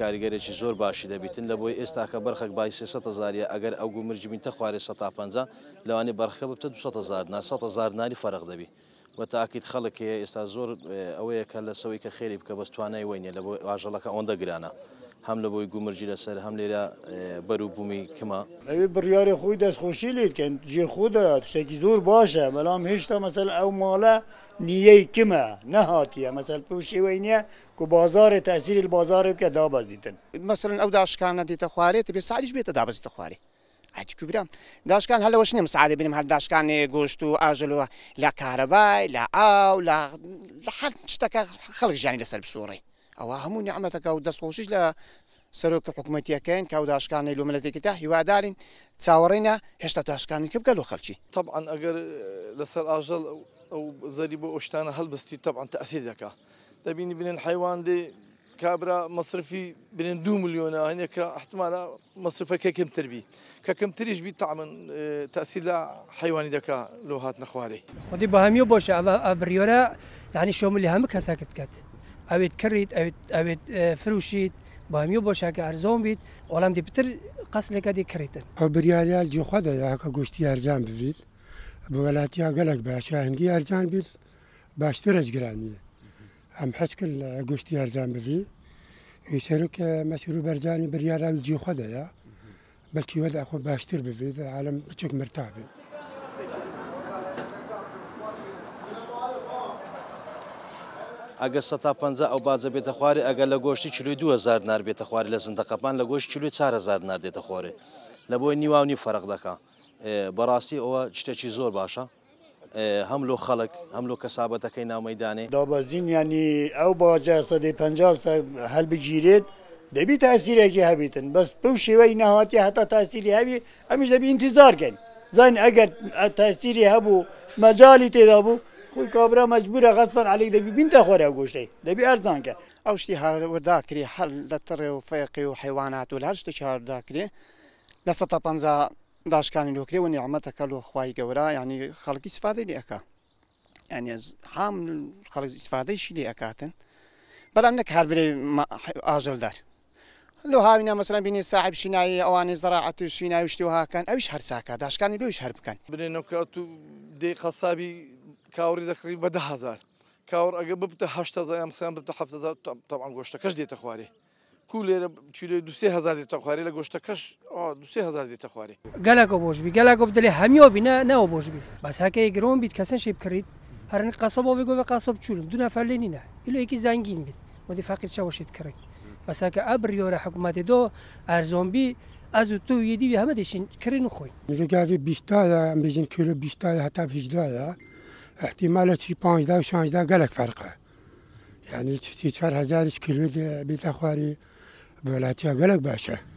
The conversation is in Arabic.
کاریگەرێکی زۆر باشی دەبیتن لە بۆی ئێستا کە بەرخەک با 300 زاریە ئەگەر ئەوگو مرجبین تە خوارێ 150 لەوانی بەرخە بتە 200 زار 100 زار ناری فەرق دەبی. وە تاکیت خەڵک هەیە ئێستا زۆر ئەوەیە کە لە سەوەی کە خێری بکە بەستوانای وینێ لە بۆ ئاژەڵەکە ئەوەندە گرانە. هم لبوی گومر جیره سر هم لیره برو بومی کما اوی بریار خوی دست خوشی لید کن جی خود تشتکی زور باشه بلام هشتا مثلا او مالا نیه کما نهاتیه مثلا پوشی وینیه که بازار تاثیر البازار که دا بازیتن مثلا او داشکانه دیتا خواره تبی سالیش بیتا دا بازیتا خواره عادی کوبرم داشکان هلا وش نیم سعاده بینم هر داشکان گوشت و آجل و لا کهربای لا آو لا هر شتەکە خەڵک ژانی لەسەر بسوڕی او ئەوە هەموو نیعممەتەکە و دەستخۆشیش لە سەرۆکی حکوومەتیەکەین کەوداشکانی لومەتێکی تا هیوادارین چاوەڕینە هێشتا تاشکانی کە بگەل و خەلکی طبعاً ئەگەر لەسەر ئاژەڵ ئەو زەری بۆ ئۆشتانە هەڵبستی طبعاً تەسیدەکە دەبینی بنێن حیواندێ کابرا مصرفی بنێن دو میلیۆنە هەنێکە احتمالە مصرفەکە کەمتر بی کە کەمتریش بی تاعمن اه، تاسی لە حیوانی دەکا لۆ هات نەخوارەی خودی بەهامی بۆشە ئەڤریۆرە یعنی شۆملی هەموو کەسەکە بکات. کرید ئەوێت کڕیت ئەوێت اه، فروشیت بامی بۆشاکە ئەرزۆم بیت وەڵام دی پتر قەسلێکە دی کڕیتن جو بریاریال جیخوادا که گوشتی ارزان هەرجان ببیت بە گلک باشه هنگی ارزان بید باشتر باشترەجگرانیە ئەم هم کرد کل گوشتی ارزان که هەرجان ببی بریالی مەسیرو جو بریاراوی جیخوادەیە بلکی وضع خۆ باشتر ببێت عالم بچک مرتابێت ئەگە سە تا 50 ئەو بازە بێتە خوارێ ئەگە لە گۆشتی چلوی 2000 نار بێتە خوارد لە زندەقەپان لە گۆشت چلوی 4000 نردێتە خۆرێ لە بۆی نیواونی فەرق دەکا بەڕاستی ئەوە شتێکی زۆر باشە هەم لۆ خەڵک هەم لۆ کەسابەتەکەی نامەدانێ دابەزین ینی ئەو باجە سەدەی پ هەلبگیرێت دەبی تاسیرێکی هەبیتن بەس پێو شێوەی ناهاتی هەتا تاسیری هەوی ئەمیش دەبی انتیزارکەن زان ئەگەر تاسیری هەبوو مەجای تێدا بوو خۆی کابرا مەجبورە غەستپەن علی دەبی بینتە خۆرە گۆشەی دەبی ئەردانکە ئەو شتی هەورداکری هەر لە تڕێ و فەیقی و حیوانات و لە هەر شتێکی هەرداکرێ لە سە پ داشکانی لۆکرێ و نیعممەەکە لۆ خی گەورە ینی خەڵکی سفادی لێەکە ینی هام خەڵک ئیسفادەیشی لێ ئەکاتن بەڵام نەک هەربێ ئاژلدار لە هاوینە مەسرە بینی صاحب شینایی ئەوانی زراعەت و شینایی شتی و هاکەن ئەوش هەرساکە داشکانی لۆش هەر بکەن برێنەکەات و دی قەسابی كاوري دخري بده هزار كاور اگر ببته هشت هزار ام سام ببته هفت هزار طبعا گوشت کش دیت خواري کولێرە چیلێ دو سه هزار دیتە خوارێ لە گۆشتەکەش آه، دو سه هزار خواری بی دیتە خوارێ گەلەکە آبی نه نه هەمیەوە بی بس بۆشبی بەساکەی گرۆم بیت کەسن شی بکڕیت هەرن قەسە بۆ بگۆ بە قصاب چولم دو نفر لینی نه نەفەر لێ نینە ئیلۆیەکی زانگین بیت ودی فەقیر چاوەشیت کڕیت بەساکە ئەبریۆرە حکوومەتی دۆ ئەرزۆمبی ئەز و تۆ یدیوی هەمە دەشین کردن خۆی نزگاوی بیستایە ئەم بێژین کیلو بیستایە حتی هیچدایە احتمالات شي 15 16 قالك فرقه يعني شفتي شهر هزار شكل بيتا اخواري بلاتي قالك باشا